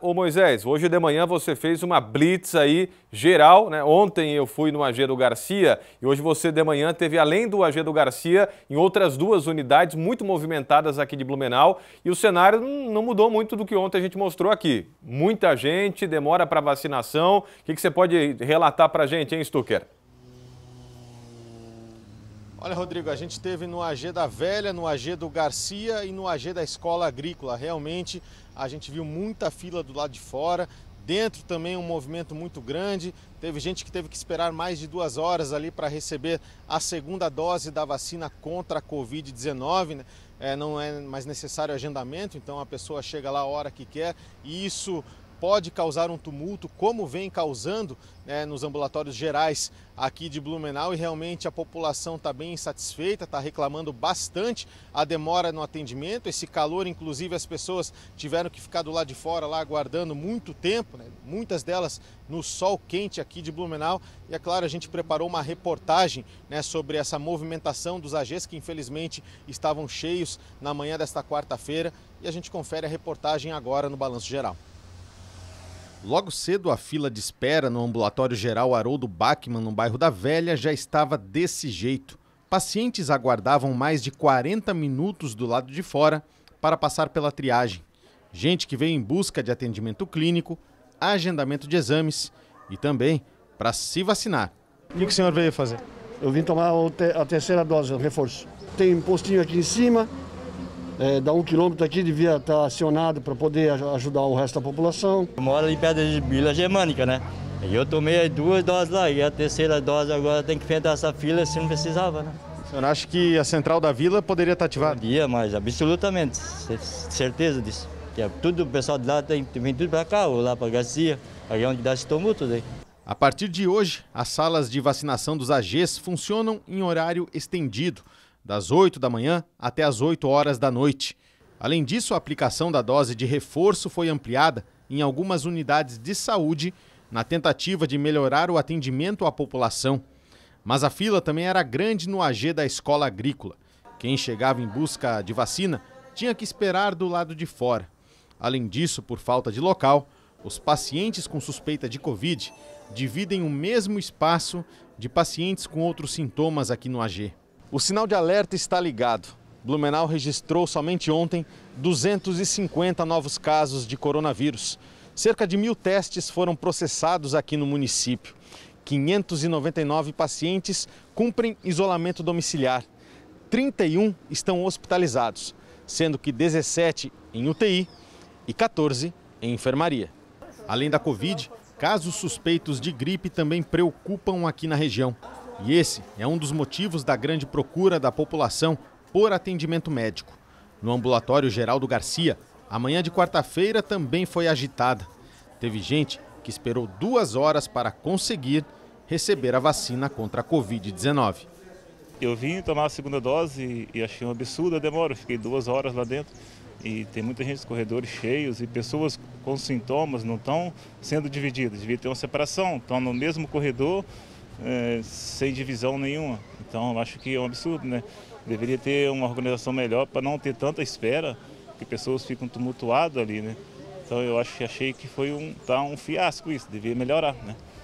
Ô Moisés, hoje de manhã você fez uma blitz aí geral, né? Ontem eu fui no Agedo Garcia e hoje você de manhã teve, além do Agedo Garcia, em outras duas unidades muito movimentadas aqui de Blumenau e o cenário não mudou muito do que ontem a gente mostrou aqui. Muita gente, demora para vacinação. O que, que você pode relatar para a gente, hein, Stucker? Olha, Rodrigo, a gente teve no AG da Velha, no AG do Garcia e no AG da Escola Agrícola. Realmente a gente viu muita fila do lado de fora, dentro também um movimento muito grande. Teve gente que teve que esperar mais de duas horas ali para receber a segunda dose da vacina contra a Covid-19. Né? É, não é mais necessário agendamento, então a pessoa chega lá a hora que quer e isso pode causar um tumulto, como vem causando né, nos ambulatórios gerais aqui de Blumenau, e realmente a população está bem insatisfeita, está reclamando bastante a demora no atendimento. Esse calor, inclusive, as pessoas tiveram que ficar do lado de fora lá aguardando muito tempo, né, muitas delas no sol quente aqui de Blumenau. E é claro, a gente preparou uma reportagem né, sobre essa movimentação dos AGs que infelizmente estavam cheios na manhã desta quarta-feira. E a gente confere a reportagem agora no Balanço Geral. Logo cedo, a fila de espera no ambulatório geral Haroldo Bachmann, no bairro da Velha, já estava desse jeito. Pacientes aguardavam mais de 40 minutos do lado de fora para passar pela triagem. Gente que veio em busca de atendimento clínico, agendamento de exames e também para se vacinar. O que o senhor veio fazer? Eu vim tomar a terceira dose, o reforço. Tem um postinho aqui em cima, é, dá um quilômetro aqui, devia estar acionado para poder ajudar o resto da população. Eu moro ali perto de Vila Germânica, né? E eu tomei as duas doses lá, e a terceira dose agora tem que enfrentar essa fila se não precisava, né? O senhor acha que a central da vila poderia estar ativada? Podia, mas absolutamente, certeza disso. Que é tudo, o pessoal de lá tem, vem tudo para cá, ou lá para Garcia, aí é onde dá esse tumulto daí. A partir de hoje, as salas de vacinação dos AGs funcionam em horário estendido das 8 da manhã até as 8 horas da noite. Além disso, a aplicação da dose de reforço foi ampliada em algumas unidades de saúde na tentativa de melhorar o atendimento à população. Mas a fila também era grande no AG da escola agrícola. Quem chegava em busca de vacina tinha que esperar do lado de fora. Além disso, por falta de local, os pacientes com suspeita de Covid dividem o mesmo espaço de pacientes com outros sintomas aqui no AG. O sinal de alerta está ligado. Blumenau registrou somente ontem 250 novos casos de coronavírus. Cerca de mil testes foram processados aqui no município. 599 pacientes cumprem isolamento domiciliar. 31 estão hospitalizados, sendo que 17 em UTI e 14 em enfermaria. Além da Covid, casos suspeitos de gripe também preocupam aqui na região. E esse é um dos motivos da grande procura da população por atendimento médico. No ambulatório Geraldo Garcia, a manhã de quarta-feira também foi agitada. Teve gente que esperou duas horas para conseguir receber a vacina contra a Covid-19. Eu vim tomar a segunda dose e achei um absurdo a demora, fiquei duas horas lá dentro e tem muita gente, corredores cheios e pessoas com sintomas não estão sendo divididas. Devia ter uma separação, estão no mesmo corredor é, sem divisão nenhuma. Então acho que é um absurdo, né? Deveria ter uma organização melhor para não ter tanta espera, que pessoas ficam tumultuadas ali, né? Então eu acho, achei que foi um, tá um fiasco isso, deveria melhorar, né?